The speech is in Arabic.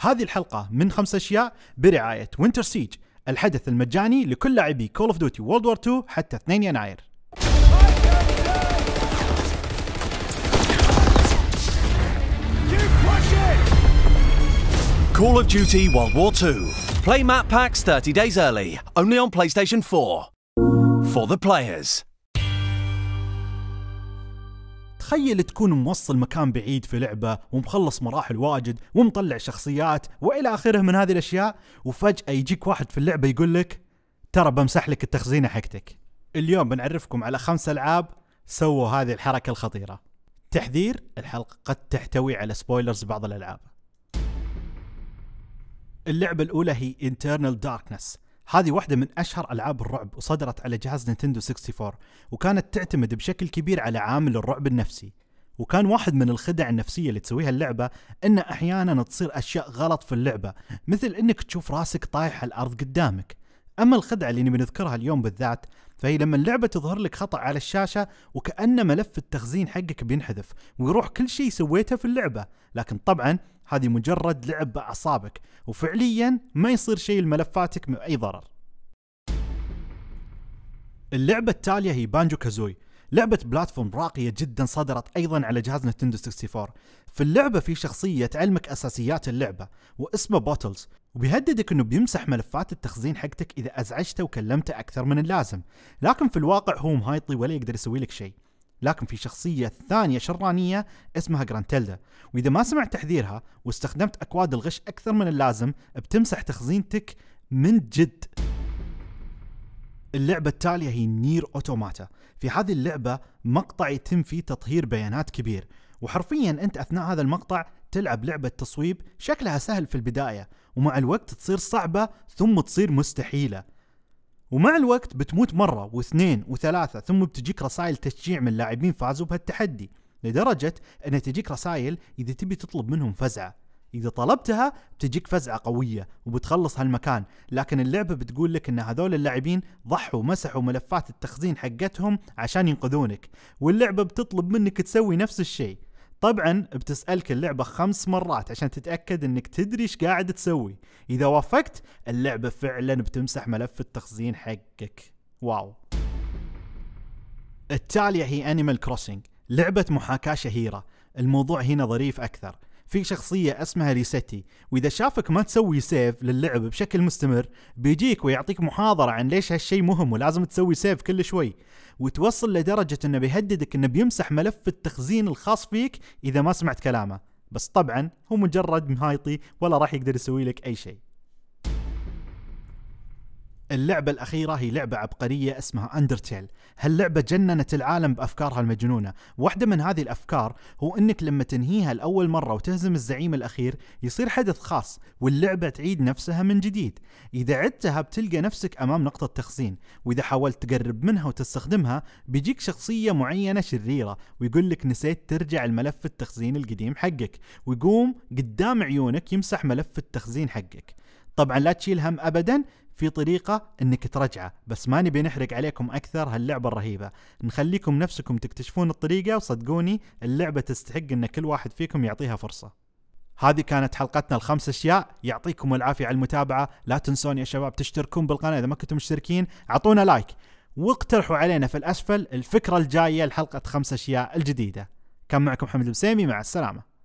هذه الحلقة من خمس أشياء برعاية وينتر سيج الحدث المجاني لكل لاعبي كول اوف ديوتي وورلد وور 2 حتى 2 يناير Call of Duty World War 2. Play map packs 30 days early, only on PlayStation 4. For the players. تخيل تكون موصل مكان بعيد في لعبة ومخلص مراحل واجد ومطلع شخصيات وإلى آخره من هذه الأشياء وفجأة يجيك واحد في اللعبة يقول لك ترى بمسح لك التخزينة حقتك اليوم بنعرفكم على خمس ألعاب سووا هذه الحركة الخطيرة تحذير الحلقة قد تحتوي على سبويلرز بعض الألعاب اللعبة الأولى هي Internal Darkness هذه واحدة من أشهر ألعاب الرعب وصدرت على جهاز نينتندو 64 وكانت تعتمد بشكل كبير على عامل الرعب النفسي وكان واحد من الخدع النفسية اللي تسويها اللعبة أن أحيانا تصير أشياء غلط في اللعبة مثل أنك تشوف راسك طايح على الأرض قدامك أما الخدعة اللي نبي نذكرها اليوم بالذات فهي لما اللعبة تظهر لك خطأ على الشاشة وكأن ملف التخزين حقك بينحذف ويروح كل شيء سويته في اللعبة لكن طبعا هذه مجرد لعب باعصابك وفعليا ما يصير شيء لملفاتك من اي ضرر اللعبه التاليه هي بانجو كازوي لعبة بلاتفورم راقية جدا صدرت ايضا على جهاز نتندو 64 في اللعبة في شخصية تعلمك اساسيات اللعبة واسمه بوتلز وبيهددك انه بيمسح ملفات التخزين حقتك اذا ازعجته وكلمته اكثر من اللازم لكن في الواقع هو مهايطي ولا يقدر يسوي لك شيء لكن في شخصية ثانية شرانية اسمها جرانتيلدا وإذا ما سمعت تحذيرها واستخدمت أكواد الغش أكثر من اللازم بتمسح تخزينتك من جد اللعبة التالية هي نير أوتوماتا في هذه اللعبة مقطع يتم فيه تطهير بيانات كبير وحرفيا أنت أثناء هذا المقطع تلعب لعبة تصويب شكلها سهل في البداية ومع الوقت تصير صعبة ثم تصير مستحيلة ومع الوقت بتموت مرة واثنين وثلاثة ثم بتجيك رسائل تشجيع من لاعبين فازوا بهالتحدي لدرجة أن تجيك رسائل إذا تبي تطلب منهم فزعة إذا طلبتها بتجيك فزعة قوية وبتخلص هالمكان لكن اللعبة بتقول لك أن هذول اللاعبين ضحوا ومسحوا ملفات التخزين حقتهم عشان ينقذونك واللعبة بتطلب منك تسوي نفس الشيء طبعا بتسألك اللعبة خمس مرات عشان تتأكد انك تدري ايش قاعد تسوي اذا وافقت اللعبة فعلا بتمسح ملف التخزين حقك واو التالية هي أنيمال كروسنج لعبة محاكاة شهيرة الموضوع هنا ظريف أكثر في شخصيه اسمها ريستي واذا شافك ما تسوي سيف للعب بشكل مستمر بيجيك ويعطيك محاضره عن ليش هالشي مهم ولازم تسوي سيف كل شوي وتوصل لدرجه انه بيهددك انه بيمسح ملف التخزين الخاص فيك اذا ما سمعت كلامه بس طبعا هو مجرد مهايطي ولا راح يقدر يسوي لك اي شيء اللعبة الأخيرة هي لعبة عبقرية اسمها أندرتيل هاللعبة جننت العالم بأفكارها المجنونة واحدة من هذه الأفكار هو أنك لما تنهيها لأول مرة وتهزم الزعيم الأخير يصير حدث خاص واللعبة تعيد نفسها من جديد إذا عدتها بتلقى نفسك أمام نقطة تخزين وإذا حاولت تقرب منها وتستخدمها بيجيك شخصية معينة شريرة ويقول لك نسيت ترجع الملف التخزين القديم حقك ويقوم قدام عيونك يمسح ملف التخزين حقك طبعا لا تشيل هم ابدا في طريقه انك ترجعه بس ما نبي نحرق عليكم اكثر هاللعبه الرهيبه نخليكم نفسكم تكتشفون الطريقه وصدقوني اللعبه تستحق ان كل واحد فيكم يعطيها فرصه هذه كانت حلقتنا الخمس اشياء يعطيكم العافيه على المتابعه لا تنسون يا شباب تشتركون بالقناه اذا ما كنتم مشتركين اعطونا لايك واقترحوا علينا في الاسفل الفكره الجايه لحلقه خمس اشياء الجديده كان معكم حمد البسيمي مع السلامه